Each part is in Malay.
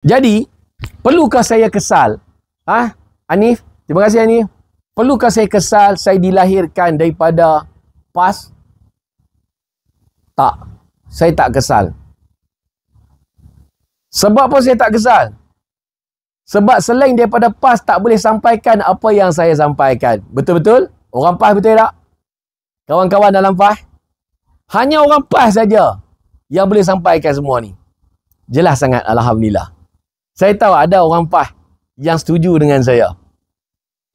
Jadi, perlukah saya kesal? Ah, ha? Anif, terima kasih Anif. Perlukah saya kesal saya dilahirkan daripada PAS? Tak. Saya tak kesal. Sebab apa saya tak kesal? Sebab selain daripada PAS tak boleh sampaikan apa yang saya sampaikan. Betul-betul? Orang PAS betul tak? Kawan-kawan dalam PAS? Hanya orang PAS saja yang boleh sampaikan semua ni. Jelas sangat Alhamdulillah. Saya tahu ada orang PAS yang setuju dengan saya.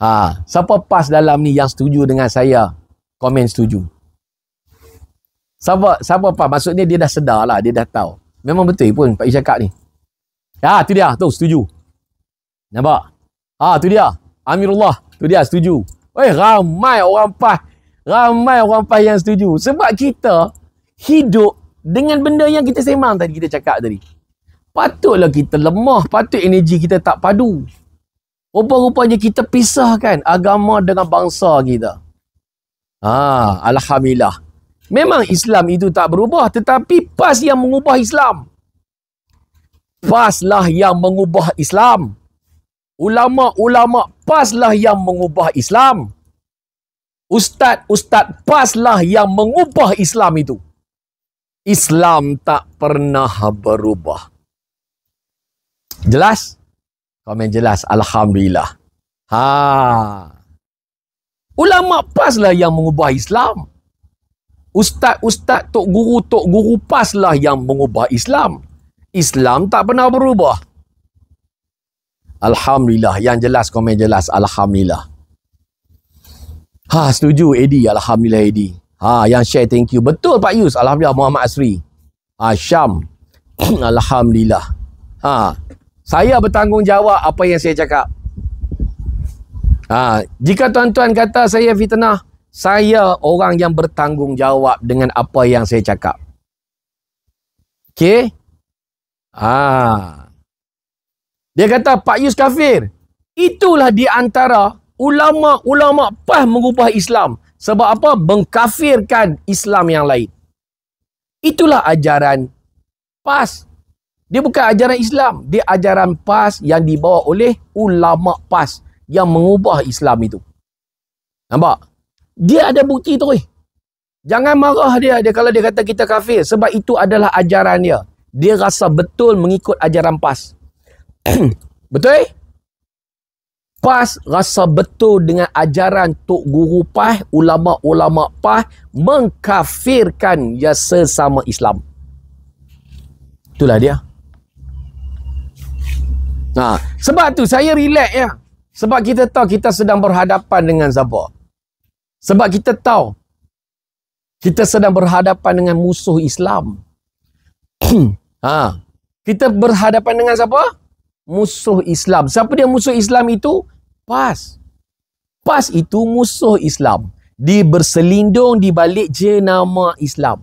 Ha, siapa PAS dalam ni yang setuju dengan saya? Komen setuju. Siapa siapa PAS? Maksudnya dia dah sedar lah. Dia dah tahu. Memang betul pun Pak Ijah cakap ni. Ya, tu dia. Tu, setuju. Nampak? Ha, tu dia. Amirullah. Tu dia, setuju. Eh, ramai orang PAS. Ramai orang PAS yang setuju. Sebab kita hidup dengan benda yang kita semang tadi. Kita cakap tadi patutlah kita lemah, patut energi kita tak padu. Rupa-rupanya kita pisahkan agama dengan bangsa kita. Ha, Alhamdulillah. Memang Islam itu tak berubah tetapi PAS yang mengubah Islam. PAS lah yang mengubah Islam. Ulama-ulama PAS lah yang mengubah Islam. Ustaz-ustaz PAS lah yang mengubah Islam itu. Islam tak pernah berubah. Jelas? Komen jelas. Alhamdulillah. Ha. Ulama pas lah yang mengubah Islam. Ustaz-ustaz, tok guru, tok guru lah yang mengubah Islam. Islam tak pernah berubah. Alhamdulillah. Yang jelas komen jelas. Alhamdulillah. Ha, setuju Edi. Alhamdulillah Edi. Ha, yang share thank you. Betul Pak Yus. Alhamdulillah Muhammad Asri. Ha, Syam. Alhamdulillah. Ha saya bertanggungjawab apa yang saya cakap. Ha, jika tuan-tuan kata saya fitnah, saya orang yang bertanggungjawab dengan apa yang saya cakap. Okey? Ha. Dia kata Pak Yus kafir. Itulah di antara ulama-ulama pah mengubah Islam. Sebab apa? Mengkafirkan Islam yang lain. Itulah ajaran PAS dia bukan ajaran Islam. Dia ajaran PAS yang dibawa oleh ulama PAS yang mengubah Islam itu. Nampak? Dia ada bukti tu. Eh. Jangan marah dia, dia kalau dia kata kita kafir. Sebab itu adalah ajaran dia. Dia rasa betul mengikut ajaran PAS. betul? Eh? PAS rasa betul dengan ajaran Tok Guru pah, ulama-ulama pah mengkafirkan ya sesama Islam. Itulah dia. Ha, sebab tu saya relax ya. Sebab kita tahu kita sedang berhadapan dengan siapa. Sebab kita tahu kita sedang berhadapan dengan musuh Islam. ha. Kita berhadapan dengan siapa? Musuh Islam. Siapa dia musuh Islam itu? PAS. PAS itu musuh Islam. di berselindung di balik jenama Islam.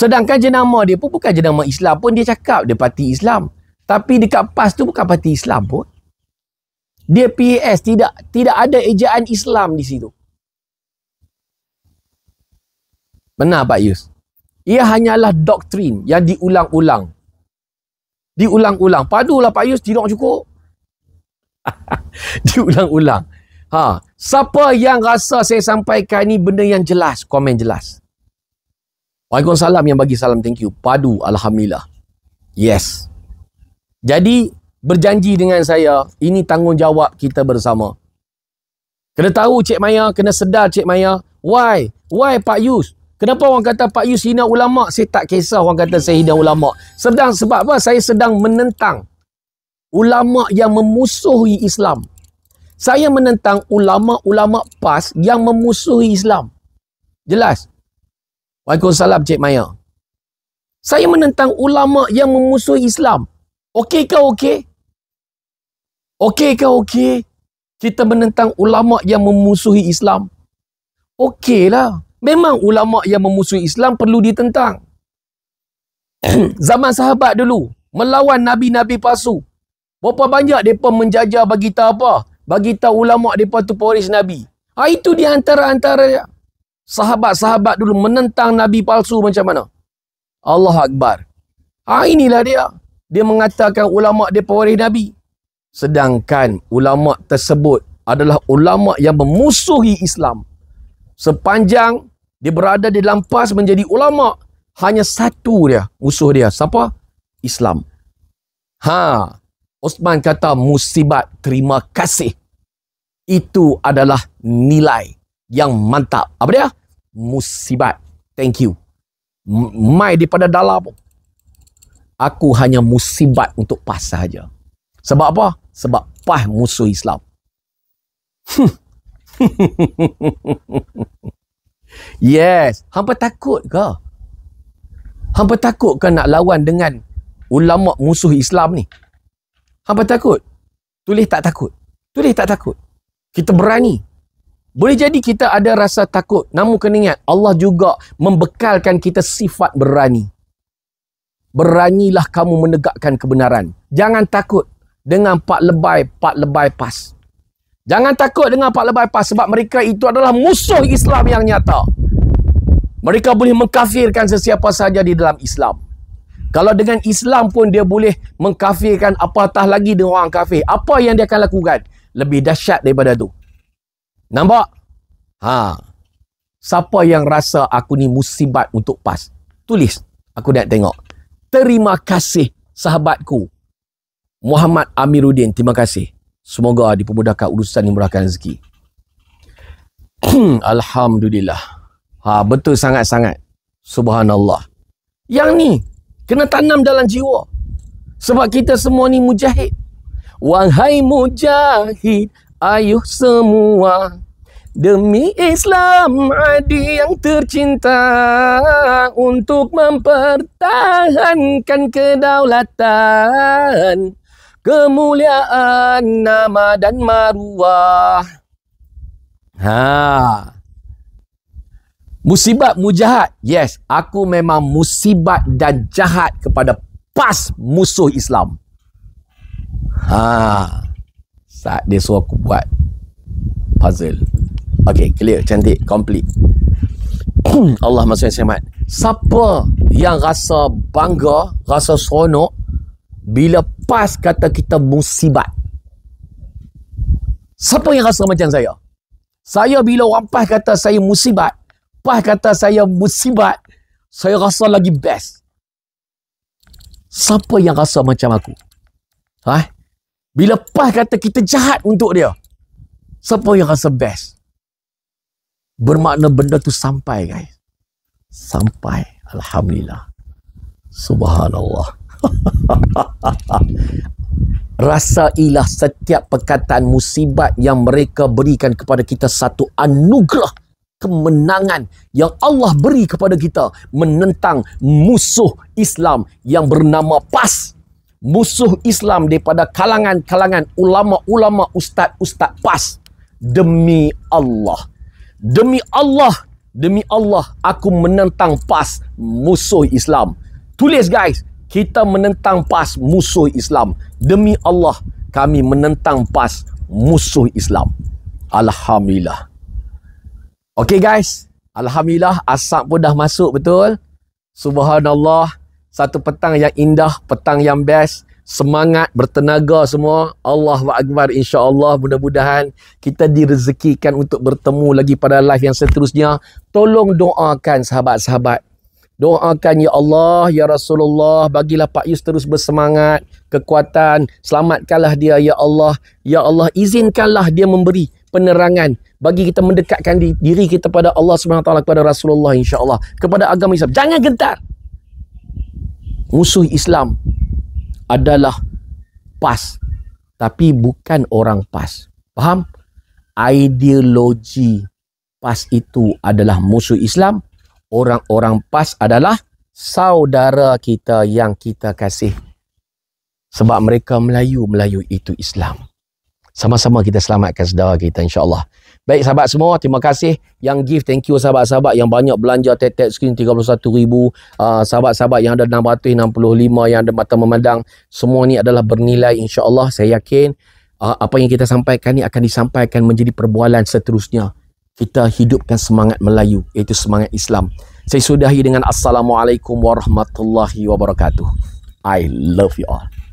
Sedangkan jenama dia pun bukan jenama Islam pun dia cakap dia parti Islam. Tapi dekat PAS tu bukan parti Islam pun. Dia PAS tidak tidak ada ejaan Islam di situ. Benar Pak Yus. Ia hanyalah doktrin yang diulang-ulang. Diulang-ulang. Padulah Pak Yus tidak cukup. diulang-ulang. Ha, siapa yang rasa saya sampaikan ni benda yang jelas, komen jelas. Waalaikumsalam yang bagi salam thank you. Padu alhamdulillah. Yes. Jadi berjanji dengan saya, ini tanggungjawab kita bersama. Kena tahu Cik Maya, kena sedar Cik Maya. Why? Why Pak Yus? Kenapa orang kata Pak Yus hina ulama? Saya tak kisah orang kata saya hina ulama. Sedang sebab apa? Saya sedang menentang ulama yang memusuhi Islam. Saya menentang ulama-ulama PAS yang memusuhi Islam. Jelas. Waalaikumsalam Cik Maya. Saya menentang ulama yang memusuhi Islam. Okey ke okey? Okey ke okey? Kita menentang ulama yang memusuhi Islam. Okey lah, Memang ulama yang memusuhi Islam perlu ditentang. Zaman sahabat dulu melawan nabi-nabi palsu. Berapa banyak depa menjajah bagi tahu apa? Bagi tahu ulama depa tu pewaris nabi. Ha, itu di antara-antara sahabat-sahabat dulu menentang nabi palsu macam mana? Allah Akbar. Ha, inilah dia dia mengatakan ulama dia pewaris Nabi. Sedangkan ulama tersebut adalah ulama yang memusuhi Islam. Sepanjang dia berada di dalam pas menjadi ulama, hanya satu dia, musuh dia. Siapa? Islam. Ha. Osman kata musibat terima kasih. Itu adalah nilai yang mantap. Apa dia? Musibat. Thank you. Mai daripada dalam aku hanya musibat untuk PAS sahaja. Sebab apa? Sebab PAS musuh Islam. yes, hampa takut ke? Hampa takut ke nak lawan dengan ulama musuh Islam ni? Hampa takut? Tulis tak takut. Tulis tak takut. Kita berani. Boleh jadi kita ada rasa takut. Namun kena ingat Allah juga membekalkan kita sifat berani. Beranilah kamu menegakkan kebenaran. Jangan takut dengan pak lebay, pak lebay pas. Jangan takut dengan pak lebay pas sebab mereka itu adalah musuh Islam yang nyata. Mereka boleh mengkafirkan sesiapa saja di dalam Islam. Kalau dengan Islam pun dia boleh mengkafirkan apatah lagi dengan orang kafir. Apa yang dia akan lakukan? Lebih dahsyat daripada tu. Nampak? Ha. Siapa yang rasa aku ni musibat untuk PAS? Tulis. Aku nak tengok. Terima kasih sahabatku. Muhammad Amiruddin, terima kasih. Semoga dipermudahkan urusan yang murahkan rezeki. Hmm, Alhamdulillah. Ha, betul sangat-sangat. Subhanallah. Yang ni, kena tanam dalam jiwa. Sebab kita semua ni mujahid. Wahai mujahid, ayuh semua. Demi Islam adi yang tercinta Untuk mempertahankan kedaulatan Kemuliaan nama dan maruah Ha. Musibat mujahat Yes, aku memang musibat dan jahat kepada pas musuh Islam Ha. Saat dia suruh aku buat puzzle Okay, clear, cantik, complete. Allah maksudnya semat. Siapa yang rasa bangga, rasa seronok bila pas kata kita musibat? Siapa yang rasa macam saya? Saya bila orang pas kata saya musibat, pas kata saya musibat, saya rasa lagi best. Siapa yang rasa macam aku? Ha? Bila pas kata kita jahat untuk dia, siapa yang rasa best? bermakna benda tu sampai guys sampai alhamdulillah subhanallah Rasailah setiap perkataan musibat yang mereka berikan kepada kita satu anugerah kemenangan yang Allah beri kepada kita menentang musuh Islam yang bernama PAS musuh Islam daripada kalangan-kalangan ulama-ulama ustaz-ustaz PAS demi Allah Demi Allah, demi Allah aku menentang PAS musuh Islam. Tulis guys, kita menentang PAS musuh Islam. Demi Allah, kami menentang PAS musuh Islam. Alhamdulillah. Okay guys, alhamdulillah asap pun dah masuk betul. Subhanallah, satu petang yang indah, petang yang best semangat bertenaga semua Allah Allahu akbar Allah. mudah-mudahan kita direzekikan untuk bertemu lagi pada live yang seterusnya tolong doakan sahabat-sahabat doakan ya Allah ya Rasulullah bagilah Pak Yus terus bersemangat kekuatan selamatkanlah dia ya Allah ya Allah izinkanlah dia memberi penerangan bagi kita mendekatkan diri kita kepada Allah SWT kepada Rasulullah Insya Allah. kepada agama Islam jangan gentar musuh Islam adalah PAS tapi bukan orang PAS. Faham? Ideologi PAS itu adalah musuh Islam. Orang-orang PAS adalah saudara kita yang kita kasih. Sebab mereka Melayu, Melayu itu Islam. Sama-sama kita selamatkan saudara kita insya-Allah. Baik sahabat semua, terima kasih yang give thank you sahabat-sahabat yang banyak belanja tetek screen 31,000 uh, ah, sahabat-sahabat yang ada 665 yang ada mata memandang semua ni adalah bernilai Insya Allah saya yakin uh, apa yang kita sampaikan ni akan disampaikan menjadi perbualan seterusnya kita hidupkan semangat Melayu iaitu semangat Islam saya sudahi dengan Assalamualaikum Warahmatullahi Wabarakatuh I love you all